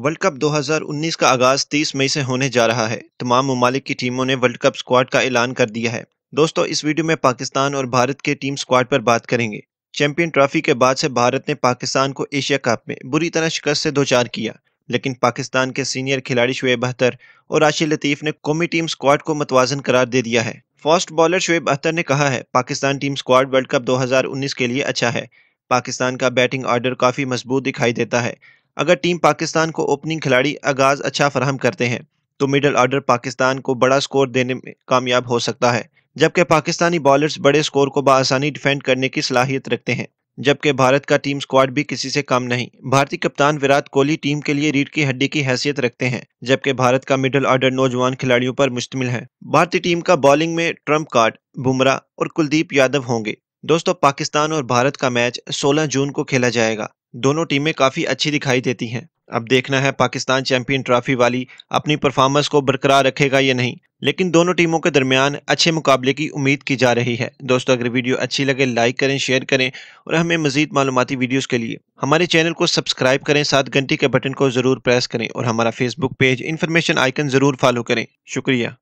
world cup 2019 का आगाज़ 30 मई से होने जा रहा है तमाम ममालिक की टीमों ने वर्ल्ड कप स्क्वाड का ऐलान कर दिया है दोस्तों इस वीडियो में पाकिस्तान और भारत के टीम स्क्वाड पर बात करेंगे चैंपियन ट्रॉफी के बाद से भारत ने पाकिस्तान को एशिया कप में बुरी तरह शिकस्त से दोचार किया लेकिन पाकिस्तान के सीनियर खिलाड़ी शुएब अख्तर और आशी लतीफ़ ने कौमी टीम स्क्वाड को मतवाजन करार दे दिया है फास्ट बॉलर शुएब अख्तर ने कहा है Pakistan team squad world cup 2019 के लिए अच्छा है पाकिस्तान का बैटिंग ऑर्डर काफ़ी मजबूत दिखाई देता है अगर टीम पाकिस्तान को ओपनिंग खिलाड़ी आगाज़ अच्छा फराहम करते हैं तो मिडल ऑर्डर पाकिस्तान को बड़ा स्कोर देने में कामयाब हो सकता है जबकि पाकिस्तानी बॉलर्स बड़े स्कोर को बसानी डिफेंड करने की सलाहियत रखते हैं जबकि भारत का टीम स्क्वाड भी किसी से कम नहीं भारतीय कप्तान विराट कोहली टीम के लिए रीढ़ की हड्डी की हैसियत रखते हैं जबकि भारत का मिडल ऑर्डर नौजवान खिलाड़ियों पर मुश्तमिल है भारतीय टीम का बॉलिंग में ट्रम्प कार्ड बुमराह और कुलदीप यादव होंगे दोस्तों पाकिस्तान और भारत का मैच 16 जून को खेला जाएगा दोनों टीमें काफ़ी अच्छी दिखाई देती हैं अब देखना है पाकिस्तान चैंपियन ट्रॉफी वाली अपनी परफॉर्मेंस को बरकरार रखेगा या नहीं लेकिन दोनों टीमों के दरमियान अच्छे मुकाबले की उम्मीद की जा रही है दोस्तों अगर वीडियो अच्छी लगे लाइक करें शेयर करें और हमें मजीद मालूमती वीडियोस के लिए हमारे चैनल को सब्सक्राइब करें साथ घंटी के बटन को ज़रूर प्रेस करें और हमारा फेसबुक पेज इन्फॉर्मेशन आइकन ज़रूर फॉलो करें शुक्रिया